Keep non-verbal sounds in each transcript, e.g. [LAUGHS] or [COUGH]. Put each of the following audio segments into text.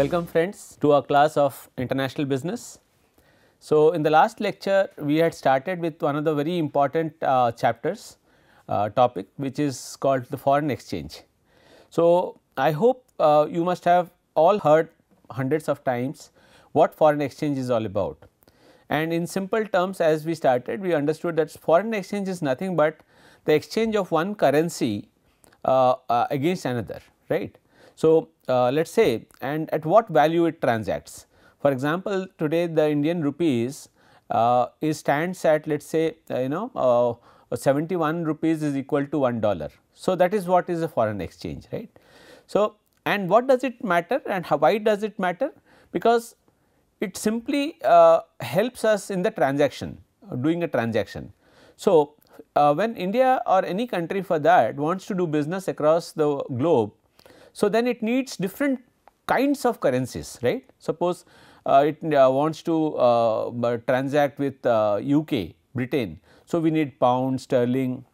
Welcome friends to our class of international business. So, in the last lecture we had started with one of the very important uh, chapters uh, topic which is called the foreign exchange. So, I hope uh, you must have all heard hundreds of times what foreign exchange is all about. And in simple terms as we started we understood that foreign exchange is nothing but the exchange of one currency uh, uh, against another right so, uh, let us say and at what value it transacts. For example, today the Indian rupees uh, is stands at let us say uh, you know uh, 71 rupees is equal to 1 dollar. So, that is what is a foreign exchange right. So, and what does it matter and how, why does it matter? Because it simply uh, helps us in the transaction doing a transaction. So, uh, when India or any country for that wants to do business across the globe so, then it needs different kinds of currencies right. Suppose uh, it uh, wants to uh, uh transact with UK, uh, Britain. So, we need pound, sterling,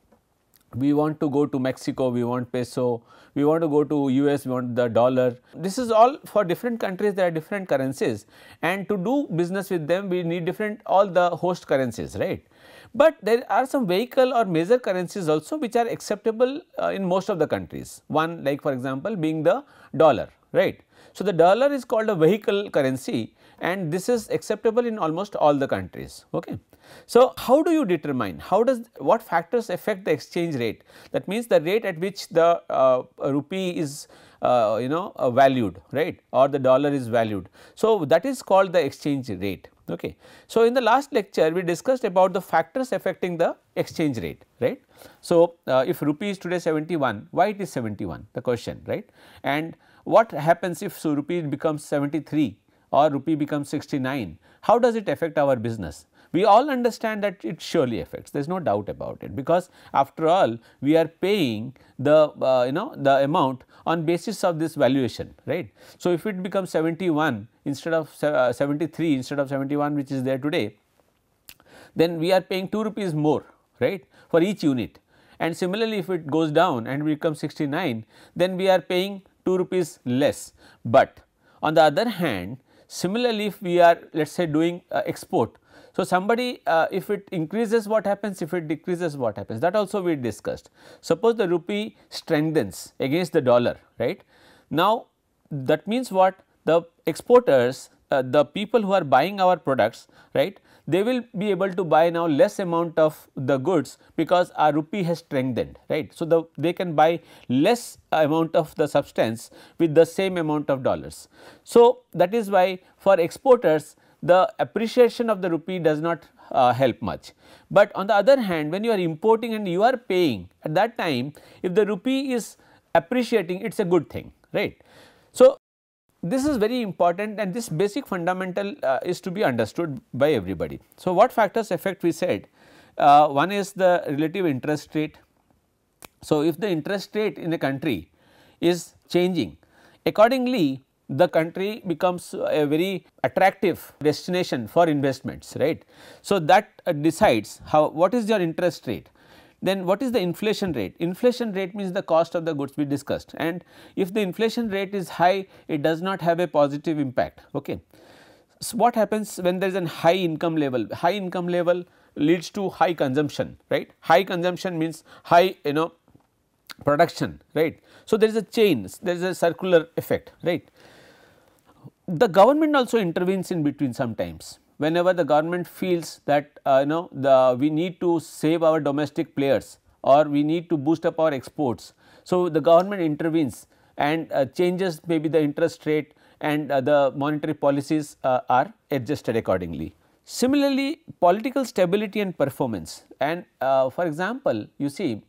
we want to go to Mexico, we want peso, we want to go to US, we want the dollar. This is all for different countries there are different currencies and to do business with them we need different all the host currencies right. But there are some vehicle or major currencies also which are acceptable uh, in most of the countries. One like for example being the dollar, right. So, the dollar is called a vehicle currency and this is acceptable in almost all the countries. Okay. So, how do you determine, how does, what factors affect the exchange rate? That means the rate at which the uh, rupee is uh, you know uh, valued, right or the dollar is valued. So, that is called the exchange rate. Okay. So, in the last lecture we discussed about the factors affecting the exchange rate right. So, uh, if rupee is today 71 why it is 71 the question right and what happens if so rupee becomes 73 or rupee becomes 69 how does it affect our business we all understand that it surely affects there is no doubt about it because after all we are paying the uh, you know the amount on basis of this valuation right. So, if it becomes 71 instead of uh, 73 instead of 71 which is there today then we are paying 2 rupees more right for each unit and similarly if it goes down and becomes 69 then we are paying 2 rupees less. But on the other hand similarly if we are let us say doing uh, export so, somebody uh, if it increases what happens, if it decreases what happens that also we discussed. Suppose the rupee strengthens against the dollar right. Now, that means what the exporters uh, the people who are buying our products right they will be able to buy now less amount of the goods because our rupee has strengthened right so the they can buy less amount of the substance with the same amount of dollars so that is why for exporters the appreciation of the rupee does not uh, help much. But on the other hand when you are importing and you are paying at that time if the rupee is appreciating it is a good thing right. So, this is very important and this basic fundamental uh, is to be understood by everybody. So, what factors affect we said uh, one is the relative interest rate. So, if the interest rate in a country is changing accordingly the country becomes a very attractive destination for investments, right. So, that uh, decides how what is your interest rate. Then what is the inflation rate? Inflation rate means the cost of the goods we discussed and if the inflation rate is high, it does not have a positive impact. Okay. So, what happens when there is a high income level? High income level leads to high consumption, right. High consumption means high you know production, right. So, there is a chain, there is a circular effect, right the government also intervenes in between sometimes whenever the government feels that uh, you know the we need to save our domestic players or we need to boost up our exports. So, the government intervenes and uh, changes maybe the interest rate and uh, the monetary policies uh, are adjusted accordingly. Similarly, political stability and performance and uh, for example, you see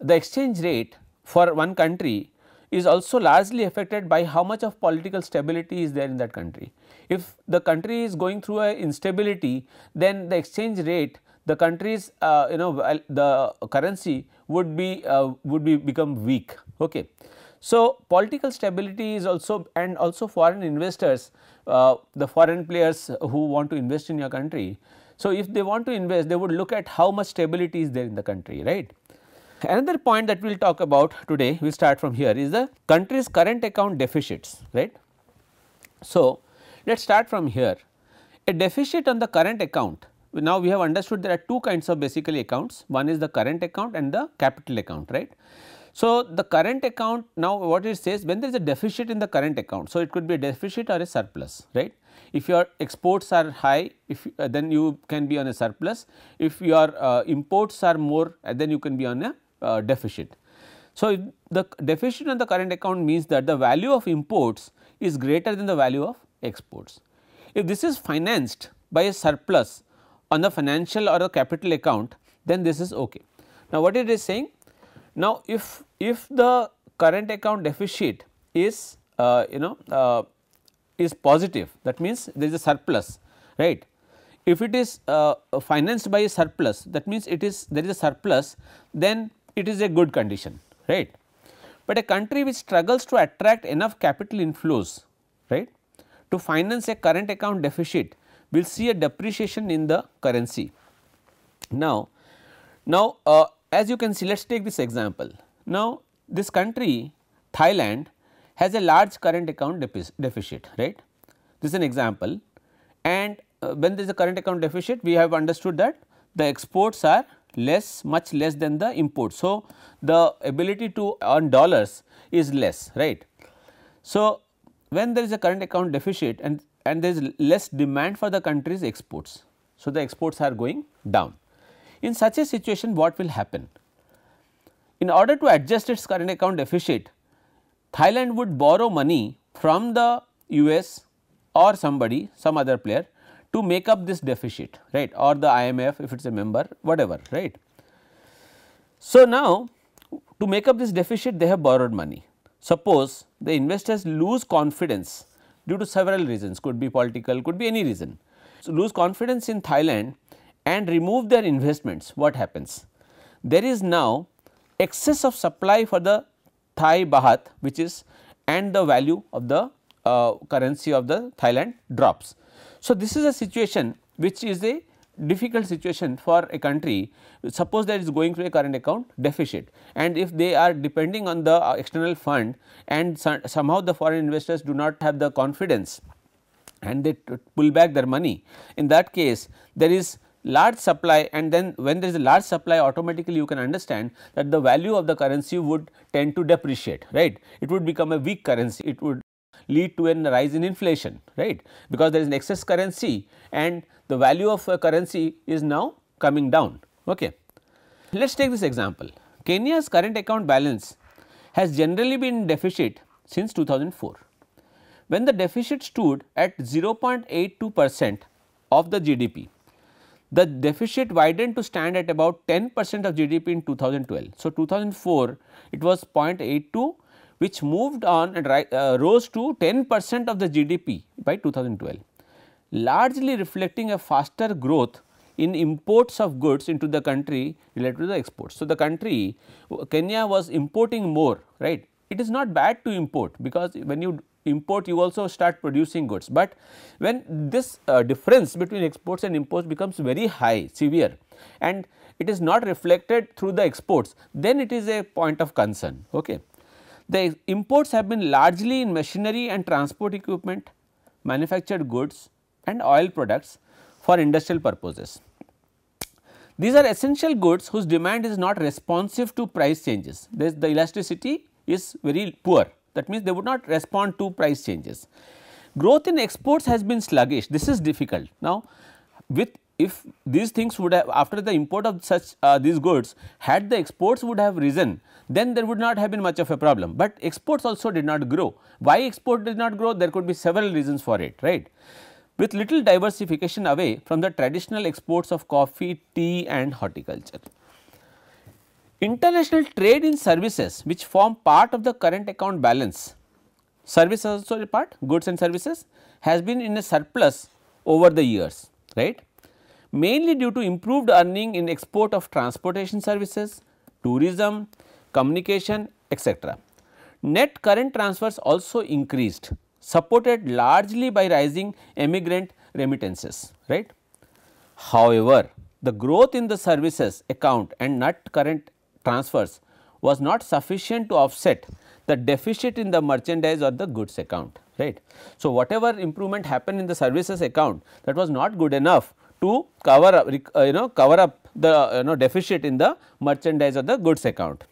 the exchange rate for one country is also largely affected by how much of political stability is there in that country. If the country is going through a instability, then the exchange rate, the country's uh, you know the currency would be uh, would be become weak. Okay. So, political stability is also and also foreign investors, uh, the foreign players who want to invest in your country. So, if they want to invest, they would look at how much stability is there in the country, right. Another point that we will talk about today, we will start from here is the country's current account deficits, right. So, let us start from here. A deficit on the current account, now we have understood there are two kinds of basically accounts, one is the current account and the capital account, right. So, the current account now what it says when there is a deficit in the current account. So, it could be a deficit or a surplus right. If your exports are high if uh, then you can be on a surplus. If your uh, imports are more uh, then you can be on a uh, deficit. So, the deficit in the current account means that the value of imports is greater than the value of exports. If this is financed by a surplus on the financial or a capital account, then this is okay. Now, what it is saying? Now, if, if the current account deficit is uh, you know uh, is positive that means there is a surplus right if it is uh, financed by a surplus that means it is there is a surplus then it is a good condition, right. But a country which struggles to attract enough capital inflows, right, to finance a current account deficit will see a depreciation in the currency. Now, now uh, as you can see, let us take this example. Now, this country Thailand has a large current account deficit, right. This is an example and uh, when there is a current account deficit, we have understood that the exports are less much less than the import. So, the ability to earn dollars is less right. So, when there is a current account deficit and, and there is less demand for the country's exports. So, the exports are going down. In such a situation what will happen? In order to adjust its current account deficit, Thailand would borrow money from the US or somebody some other player to make up this deficit right or the IMF if it is a member whatever right. So, now to make up this deficit they have borrowed money. Suppose the investors lose confidence due to several reasons could be political could be any reason. So, lose confidence in Thailand and remove their investments what happens? There is now excess of supply for the Thai baht which is and the value of the uh, currency of the Thailand drops. So, this is a situation which is a difficult situation for a country suppose that is going through a current account deficit and if they are depending on the uh, external fund and somehow the foreign investors do not have the confidence and they pull back their money in that case there is large supply and then when there is a large supply automatically you can understand that the value of the currency would tend to depreciate right it would become a weak currency it would lead to a rise in inflation, right, because there is an excess currency and the value of currency is now coming down. Okay. Let us take this example. Kenya's current account balance has generally been in deficit since 2004. When the deficit stood at 0.82 percent of the GDP, the deficit widened to stand at about 10 percent of GDP in 2012. So, 2004 it was 0.82 which moved on and uh, rose to 10 percent of the GDP by 2012, largely reflecting a faster growth in imports of goods into the country related to the exports. So, the country Kenya was importing more right. It is not bad to import because when you import you also start producing goods, but when this uh, difference between exports and imports becomes very high severe and it is not reflected through the exports then it is a point of concern. Okay. The imports have been largely in machinery and transport equipment, manufactured goods and oil products for industrial purposes. These are essential goods whose demand is not responsive to price changes. This, the elasticity is very poor. That means, they would not respond to price changes. Growth in exports has been sluggish. This is difficult. Now, with if these things would have after the import of such uh, these goods had the exports would have risen then there would not have been much of a problem, but exports also did not grow. Why export did not grow there could be several reasons for it right. With little diversification away from the traditional exports of coffee, tea and horticulture. International trade in services which form part of the current account balance, services also a part goods and services has been in a surplus over the years right mainly due to improved earning in export of transportation services, tourism, communication etc. Net current transfers also increased supported largely by rising emigrant remittances right. However, the growth in the services account and net current transfers was not sufficient to offset the deficit in the merchandise or the goods account right. So, whatever improvement happened in the services account that was not good enough to cover up uh, you know cover up the uh, you know deficit in the merchandise or the goods account.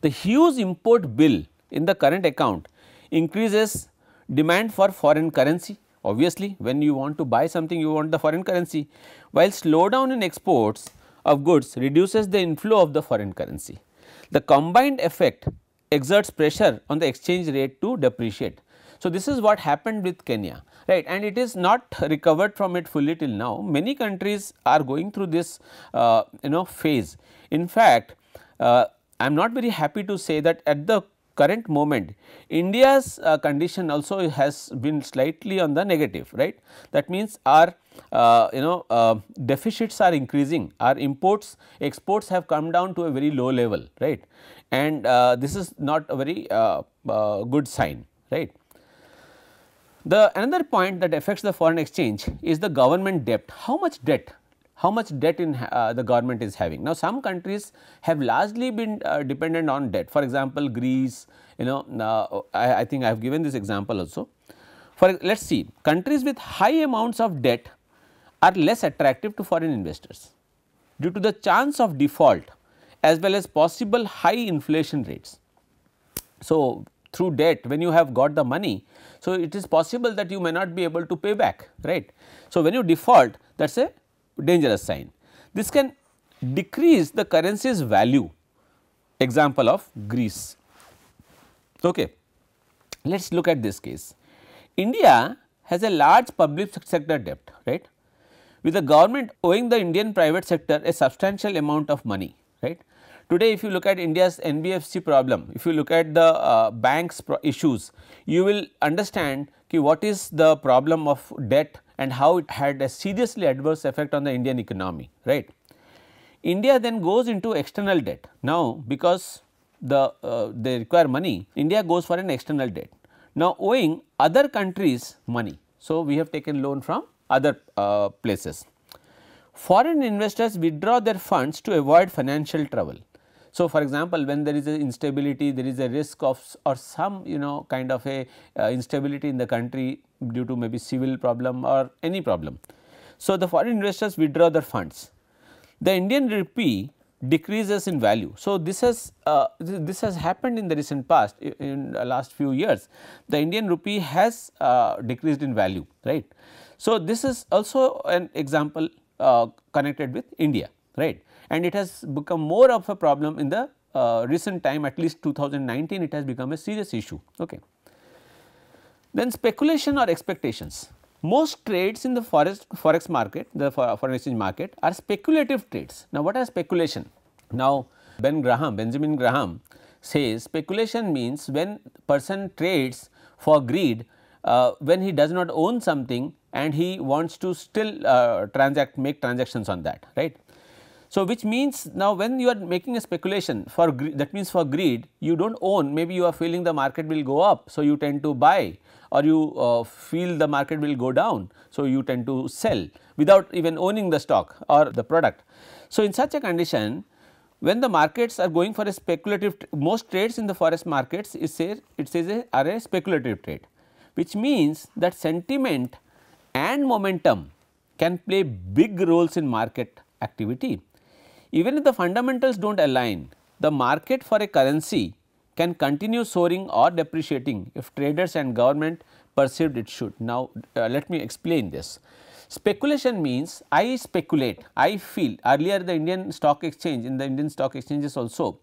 The huge import bill in the current account increases demand for foreign currency obviously when you want to buy something you want the foreign currency while slowdown in exports of goods reduces the inflow of the foreign currency. The combined effect exerts pressure on the exchange rate to depreciate. So, this is what happened with Kenya right and it is not recovered from it fully till now. Many countries are going through this uh, you know phase. In fact, uh, I am not very happy to say that at the current moment India's uh, condition also has been slightly on the negative right. That means, our uh, you know uh, deficits are increasing our imports exports have come down to a very low level right and uh, this is not a very uh, uh, good sign right. The another point that affects the foreign exchange is the government debt. How much debt? How much debt in uh, the government is having? Now, some countries have largely been uh, dependent on debt. For example, Greece. You know, uh, I, I, think I have given this example also. For let's see, countries with high amounts of debt are less attractive to foreign investors due to the chance of default as well as possible high inflation rates. So, through debt when you have got the money. So, it is possible that you may not be able to pay back right. So, when you default that is a dangerous sign. This can decrease the currency's value example of Greece. Okay. Let us look at this case. India has a large public sector debt right with the government owing the Indian private sector a substantial amount of money right. Today if you look at India's NBFC problem, if you look at the uh, banks issues, you will understand ki what is the problem of debt and how it had a seriously adverse effect on the Indian economy, right. India then goes into external debt. Now, because the uh, they require money, India goes for an external debt. Now, owing other countries money. So, we have taken loan from other uh, places. Foreign investors withdraw their funds to avoid financial trouble. So, for example, when there is an instability, there is a risk of or some you know kind of a uh, instability in the country due to maybe civil problem or any problem. So, the foreign investors withdraw their funds. The Indian rupee decreases in value. So, this has uh, this has happened in the recent past in last few years the Indian rupee has uh, decreased in value right. So, this is also an example uh, connected with India right and it has become more of a problem in the uh, recent time at least 2019 it has become a serious issue. Okay. Then speculation or expectations. Most trades in the forest, forex market, the foreign exchange market are speculative trades. Now, what are speculation? Now, Ben Graham, Benjamin Graham says speculation means when person trades for greed uh, when he does not own something and he wants to still uh, transact make transactions on that right so, which means now when you are making a speculation for that means for greed you do not own maybe you are feeling the market will go up. So, you tend to buy or you uh, feel the market will go down. So, you tend to sell without even owning the stock or the product. So, in such a condition when the markets are going for a speculative most trades in the forex markets is say it says a, are a speculative trade which means that sentiment and momentum can play big roles in market activity even if the fundamentals don't align, the market for a currency can continue soaring or depreciating if traders and government perceived it should. Now, uh, let me explain this. Speculation means I speculate, I feel earlier the Indian stock exchange in the Indian stock exchanges also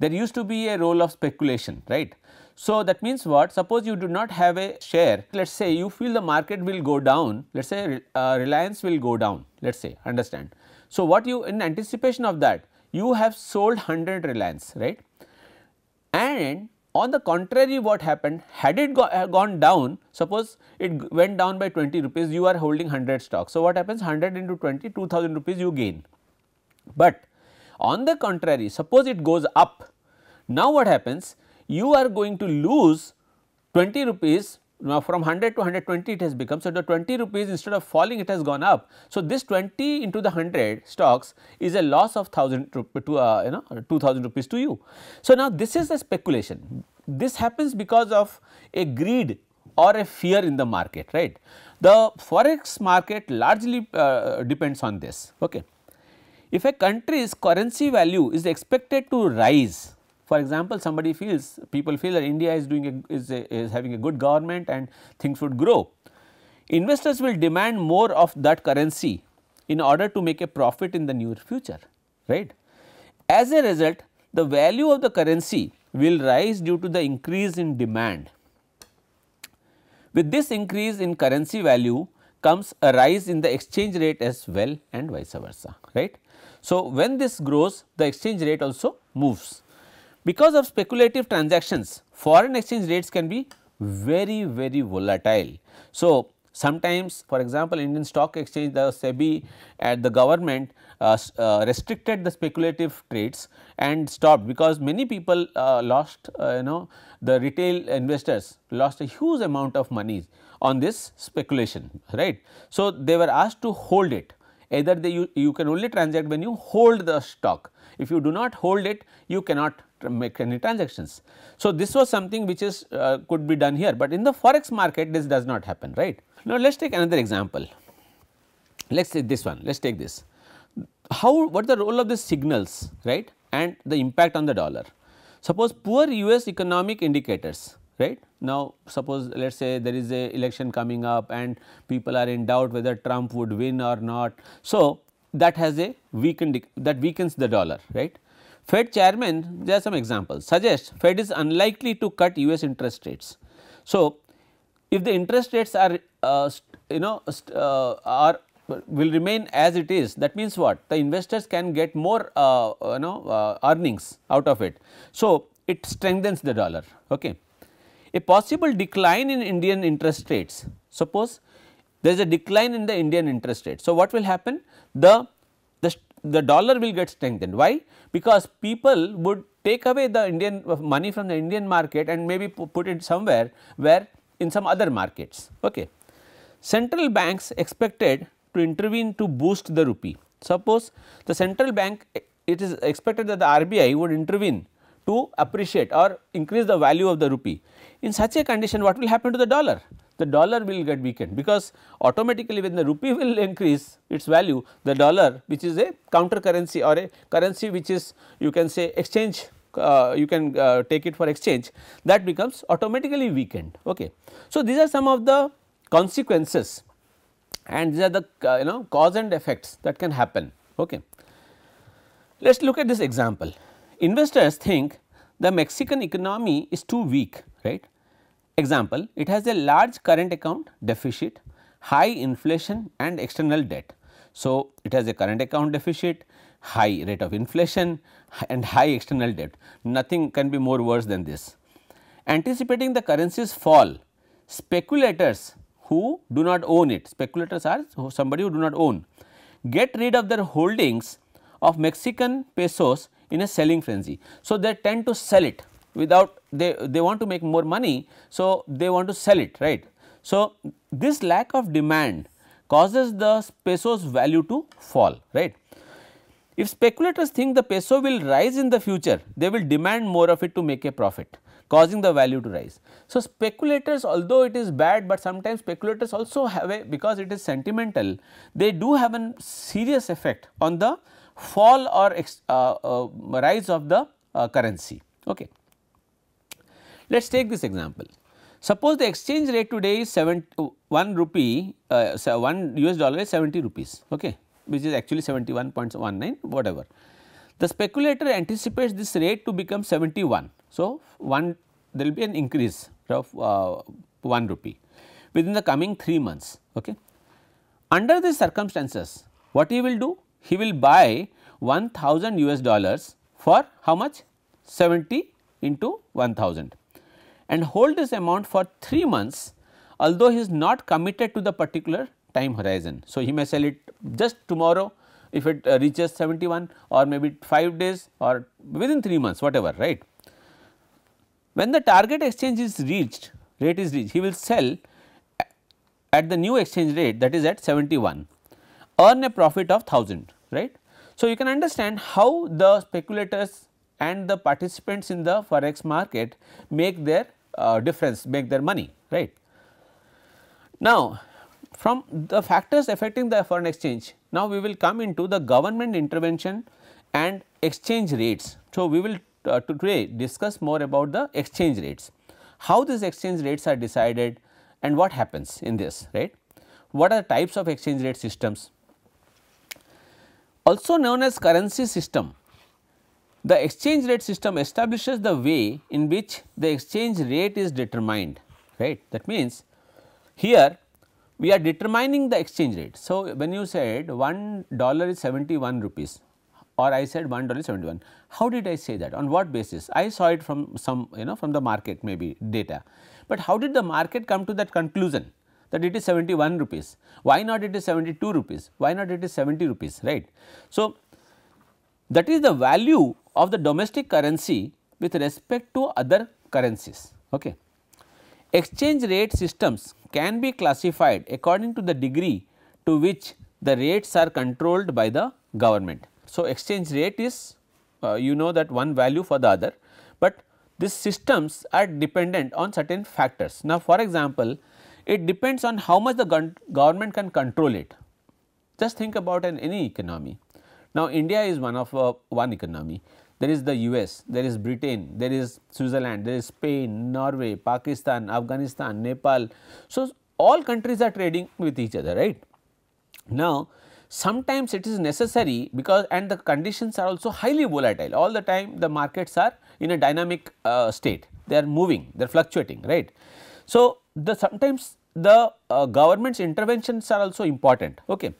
there used to be a role of speculation right. So, that means what suppose you do not have a share let us say you feel the market will go down let us say uh, reliance will go down let us say understand. So, what you in anticipation of that you have sold 100 Reliance right and on the contrary what happened had it go, gone down suppose it went down by 20 rupees you are holding 100 stocks. So, what happens 100 into 20 2000 rupees you gain. But on the contrary suppose it goes up now what happens you are going to lose 20 rupees now from 100 to 120 it has become. So, the 20 rupees instead of falling it has gone up. So, this 20 into the 100 stocks is a loss of 1000 to uh, you know 2000 rupees to you. So, now this is a speculation. This happens because of a greed or a fear in the market right. The forex market largely uh, depends on this. Okay. If a country's currency value is expected to rise for example, somebody feels people feel that India is doing a, is, a, is having a good government and things would grow. Investors will demand more of that currency in order to make a profit in the near future, right. As a result, the value of the currency will rise due to the increase in demand. With this increase in currency value comes a rise in the exchange rate as well and vice versa, right. So, when this grows the exchange rate also moves. Because of speculative transactions, foreign exchange rates can be very, very volatile. So, sometimes for example, Indian stock exchange the SEBI at the government uh, uh, restricted the speculative trades and stopped because many people uh, lost uh, you know the retail investors lost a huge amount of money on this speculation right. So, they were asked to hold it either they you, you can only transact when you hold the stock if you do not hold it you cannot make any transactions. So, this was something which is uh, could be done here, but in the forex market this does not happen right. Now, let us take another example, let us take this one, let us take this. How what the role of the signals right and the impact on the dollar. Suppose poor US economic indicators right. Now, suppose let us say there is a election coming up and people are in doubt whether Trump would win or not. So, that has a weakened that weakens the dollar right. Fed chairman, there are some examples, Suggest Fed is unlikely to cut US interest rates. So, if the interest rates are uh, you know uh, are will remain as it is that means what the investors can get more uh, you know uh, earnings out of it. So, it strengthens the dollar. Okay. A possible decline in Indian interest rates suppose there is a decline in the Indian interest rate. So, what will happen the the dollar will get strengthened. Why? Because people would take away the Indian uh, money from the Indian market and maybe put it somewhere where in some other markets. Okay. Central banks expected to intervene to boost the rupee. Suppose the central bank it is expected that the RBI would intervene to appreciate or increase the value of the rupee. In such a condition what will happen to the dollar? the dollar will get weakened because automatically when the rupee [LAUGHS] will increase its value the dollar which is a counter currency or a currency which is you can say exchange uh, you can uh, take it for exchange that becomes automatically weakened. Okay. So, these are some of the consequences and these are the uh, you know cause and effects that can happen. Okay. Let us look at this example. Investors think the Mexican economy is too weak right Example, it has a large current account deficit, high inflation and external debt. So, it has a current account deficit, high rate of inflation and high external debt. Nothing can be more worse than this. Anticipating the currency's fall, speculators who do not own it, speculators are somebody who do not own, get rid of their holdings of Mexican pesos in a selling frenzy. So, they tend to sell it without they, they want to make more money. So, they want to sell it right. So, this lack of demand causes the peso's value to fall right. If speculators think the peso will rise in the future, they will demand more of it to make a profit causing the value to rise. So, speculators although it is bad, but sometimes speculators also have a because it is sentimental, they do have a serious effect on the fall or ex, uh, uh, rise of the uh, currency. Okay. Let us take this example. Suppose the exchange rate today is 1 rupee, uh, so 1 US dollar is 70 rupees, okay, which is actually 71.19 whatever. The speculator anticipates this rate to become 71. So, 1 there will be an increase of uh, 1 rupee within the coming 3 months. Okay. Under these circumstances, what he will do? He will buy 1000 US dollars for how much? 70 into 1000 and hold this amount for 3 months although he is not committed to the particular time horizon. So, he may sell it just tomorrow if it uh, reaches 71 or maybe 5 days or within 3 months whatever right. When the target exchange is reached rate is reached he will sell at the new exchange rate that is at 71 earn a profit of 1000 right. So, you can understand how the speculators and the participants in the forex market make their uh, difference make their money right. Now from the factors affecting the foreign exchange now we will come into the government intervention and exchange rates. So, we will uh, today discuss more about the exchange rates, how these exchange rates are decided and what happens in this right. What are the types of exchange rate systems also known as currency system the exchange rate system establishes the way in which the exchange rate is determined, right. That means, here we are determining the exchange rate. So, when you said 1 dollar is 71 rupees or I said 1 dollar is 71, how did I say that? On what basis? I saw it from some you know from the market maybe data, but how did the market come to that conclusion? that it is 71 rupees. Why not it is 72 rupees? Why not it is 70 rupees, right? So, that is the value of the domestic currency with respect to other currencies. Okay. Exchange rate systems can be classified according to the degree to which the rates are controlled by the government. So, exchange rate is uh, you know that one value for the other, but these systems are dependent on certain factors. Now, for example, it depends on how much the government can control it. Just think about an any economy. Now, India is one of uh, one economy. There is the US, there is Britain, there is Switzerland, there is Spain, Norway, Pakistan, Afghanistan, Nepal. So, all countries are trading with each other, right? Now, sometimes it is necessary because and the conditions are also highly volatile. All the time the markets are in a dynamic uh, state, they are moving, they are fluctuating, right? So, the sometimes the uh, government's interventions are also important. Okay.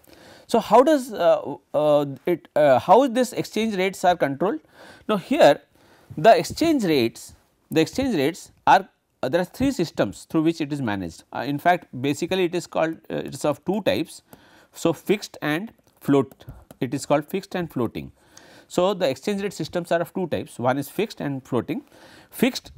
So, how does uh, uh, it uh, how this exchange rates are controlled? Now, here the exchange rates the exchange rates are uh, there are three systems through which it is managed. Uh, in fact, basically it is called uh, it is of two types. So, fixed and float it is called fixed and floating. So, the exchange rate systems are of two types one is fixed and floating. Fixed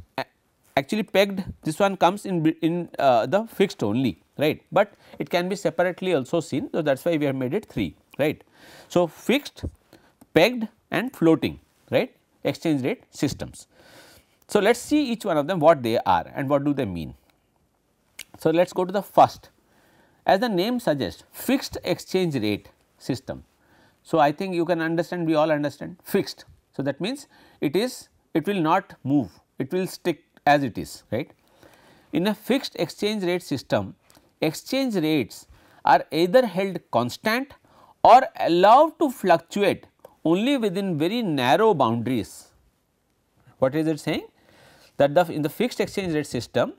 actually pegged this one comes in in uh, the fixed only right, but it can be separately also seen. So, that is why we have made it 3 right. So, fixed, pegged and floating right exchange rate systems. So, let us see each one of them what they are and what do they mean. So, let us go to the first as the name suggests fixed exchange rate system. So, I think you can understand we all understand fixed. So, that means it is it will not move it will stick as it is right. In a fixed exchange rate system, exchange rates are either held constant or allowed to fluctuate only within very narrow boundaries. What is it saying? That the in the fixed exchange rate system,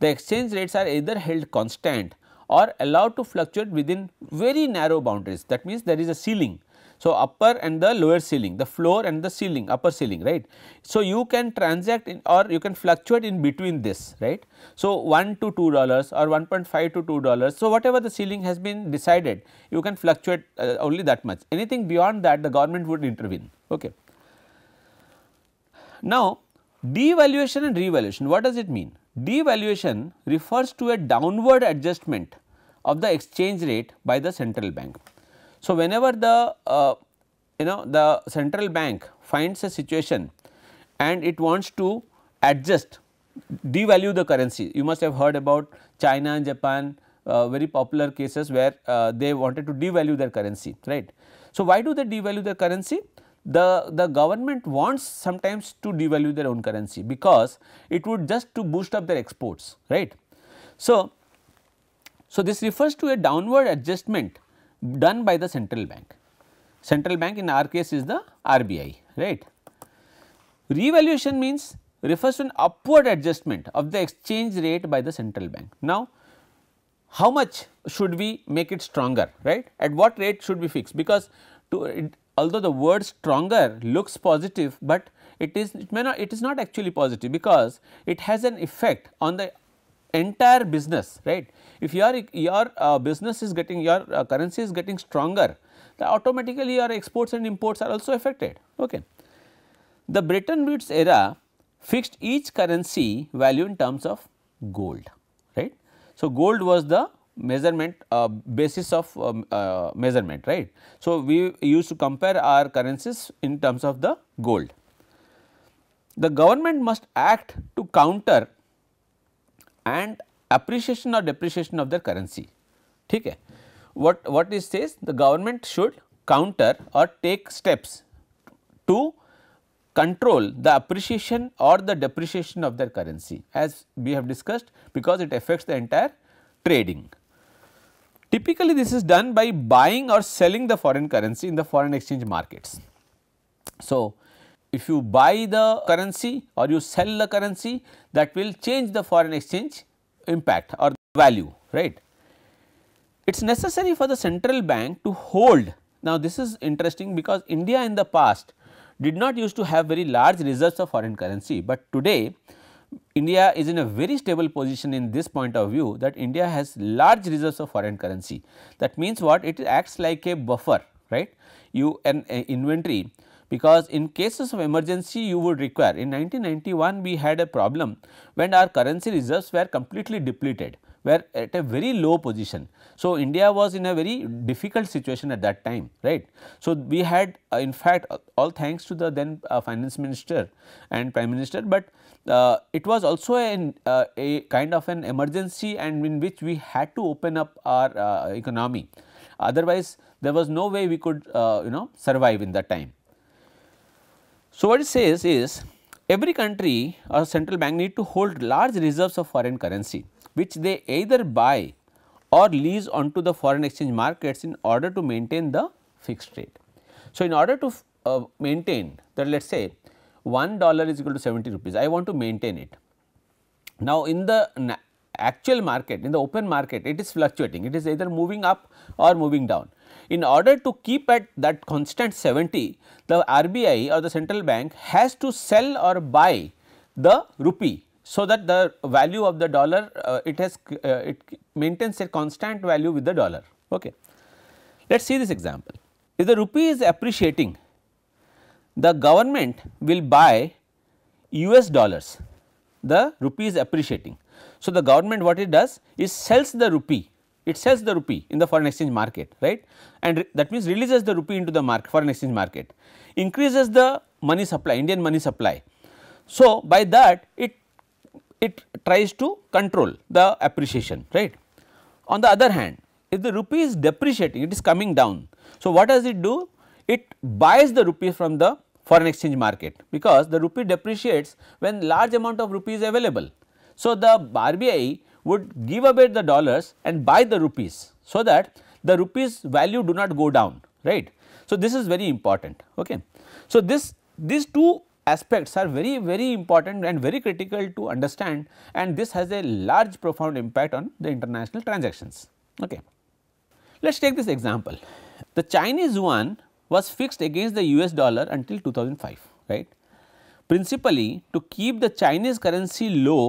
the exchange rates are either held constant or allowed to fluctuate within very narrow boundaries. That means, there is a ceiling so, upper and the lower ceiling, the floor and the ceiling, upper ceiling, right. So, you can transact in or you can fluctuate in between this, right. So, 1 to 2 dollars or 1.5 to 2 dollars. So, whatever the ceiling has been decided, you can fluctuate uh, only that much. Anything beyond that, the government would intervene, okay. Now, devaluation and revaluation, what does it mean? Devaluation refers to a downward adjustment of the exchange rate by the central bank. So, whenever the uh, you know the central bank finds a situation and it wants to adjust devalue the currency you must have heard about China and Japan uh, very popular cases where uh, they wanted to devalue their currency right. So, why do they devalue their currency? The, the government wants sometimes to devalue their own currency because it would just to boost up their exports right. So, so this refers to a downward adjustment done by the central bank. Central bank in our case is the RBI, right. Revaluation means refers to an upward adjustment of the exchange rate by the central bank. Now, how much should we make it stronger, right? At what rate should we fix? Because to, it, although the word stronger looks positive, but it is it may not it is not actually positive because it has an effect on the entire business right. If your, your uh, business is getting your uh, currency is getting stronger automatically your exports and imports are also affected. Okay. The Bretton Woods era fixed each currency value in terms of gold right. So, gold was the measurement uh, basis of um, uh, measurement right. So, we used to compare our currencies in terms of the gold. The government must act to counter and appreciation or depreciation of their currency ठीक what what it says the government should counter or take steps to control the appreciation or the depreciation of their currency as we have discussed because it affects the entire trading. Typically this is done by buying or selling the foreign currency in the foreign exchange markets. So, if you buy the currency or you sell the currency that will change the foreign exchange impact or value right. It is necessary for the central bank to hold now this is interesting because India in the past did not used to have very large reserves of foreign currency, but today India is in a very stable position in this point of view that India has large reserves of foreign currency. That means what it acts like a buffer right you an inventory because in cases of emergency you would require. In 1991 we had a problem when our currency reserves were completely depleted were at a very low position. So, India was in a very difficult situation at that time, right. So, we had uh, in fact uh, all thanks to the then uh, finance minister and prime minister, but uh, it was also an, uh, a kind of an emergency and in which we had to open up our uh, economy. Otherwise, there was no way we could you know survive in that time. So, what it says is every country or central bank need to hold large reserves of foreign currency which they either buy or lease onto the foreign exchange markets in order to maintain the fixed rate. So, in order to uh, maintain that let us say 1 dollar is equal to 70 rupees, I want to maintain it. Now, in the actual market, in the open market, it is fluctuating. It is either moving up or moving down. In order to keep at that constant 70, the RBI or the central bank has to sell or buy the rupee. So, that the value of the dollar uh, it has uh, it maintains a constant value with the dollar. Okay. Let us see this example. If the rupee is appreciating, the government will buy US dollars, the rupee is appreciating. So, the government what it does is sells the rupee, it sells the rupee in the foreign exchange market, right? And that means releases the rupee into the market, foreign exchange market, increases the money supply, Indian money supply. So, by that it it tries to control the appreciation, right? On the other hand, if the rupee is depreciating, it is coming down. So, what does it do? It buys the rupee from the foreign exchange market because the rupee depreciates when large amount of rupee is available so, the RBI would give away the dollars and buy the rupees so that the rupees value do not go down right. So, this is very important okay. So, this these two aspects are very very important and very critical to understand and this has a large profound impact on the international transactions okay. Let us take this example the Chinese yuan was fixed against the US dollar until 2005 right principally to keep the Chinese currency low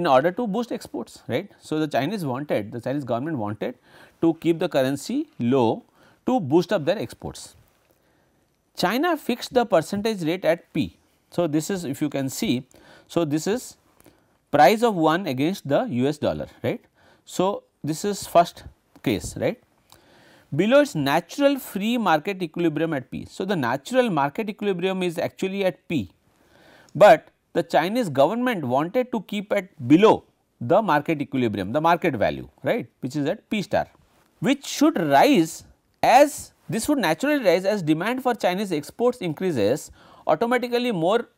in order to boost exports, right. So, the Chinese wanted, the Chinese government wanted to keep the currency low to boost up their exports. China fixed the percentage rate at P. So, this is if you can see, so this is price of 1 against the US dollar, right. So, this is first case, right below its natural free market equilibrium at P. So, the natural market equilibrium is actually at P, but the Chinese government wanted to keep at below the market equilibrium, the market value, right, which is at P star, which should rise as this would naturally rise as demand for Chinese exports increases, automatically more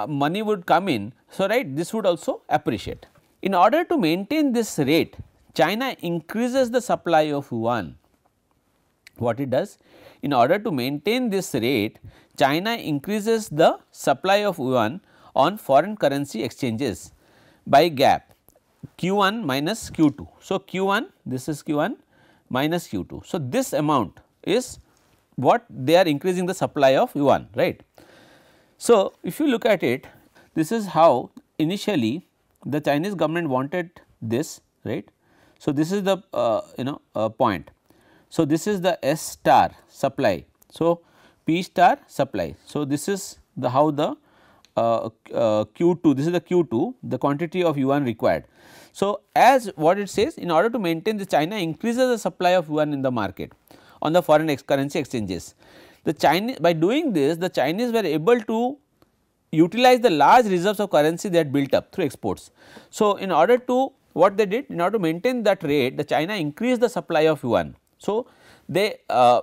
uh, money would come in. So, right, this would also appreciate. In order to maintain this rate, China increases the supply of yuan. What it does? In order to maintain this rate, China increases the supply of yuan on foreign currency exchanges by gap Q1 minus Q2. So, Q1 this is Q1 minus Q2. So, this amount is what they are increasing the supply of yuan right. So, if you look at it this is how initially the Chinese government wanted this right. So, this is the uh, you know uh, point. So, this is the S star supply. So, P star supply. So, this is the how the uh, uh, Q2, this is the Q2, the quantity of yuan required. So, as what it says in order to maintain the China increases the supply of yuan in the market on the foreign ex currency exchanges. The Chinese by doing this the Chinese were able to utilize the large reserves of currency they had built up through exports. So, in order to what they did in order to maintain that rate the China increased the supply of yuan. So, they uh,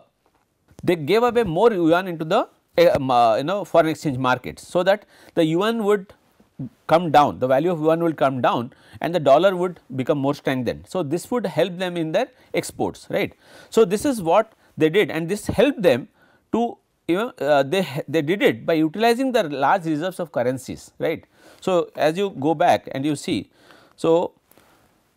they gave away more yuan into the um, uh, you know foreign exchange markets. So, that the yuan would come down the value of yuan will come down and the dollar would become more strengthened. So, this would help them in their exports right. So, this is what they did and this helped them to you know uh, they, they did it by utilizing the large reserves of currencies right. So, as you go back and you see so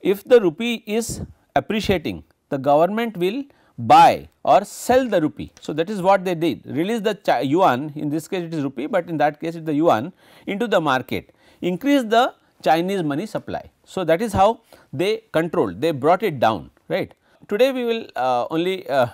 if the rupee is appreciating the government will buy or sell the rupee. So, that is what they did release the yuan in this case it is rupee, but in that case it is the yuan into the market increase the Chinese money supply. So, that is how they controlled they brought it down right. Today we will uh, only uh,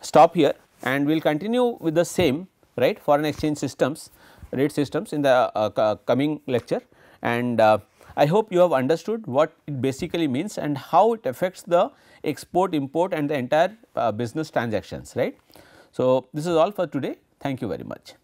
stop here and we will continue with the same right foreign exchange systems rate systems in the uh, coming lecture and uh, I hope you have understood what it basically means and how it affects the export, import and the entire uh, business transactions, right. So, this is all for today. Thank you very much.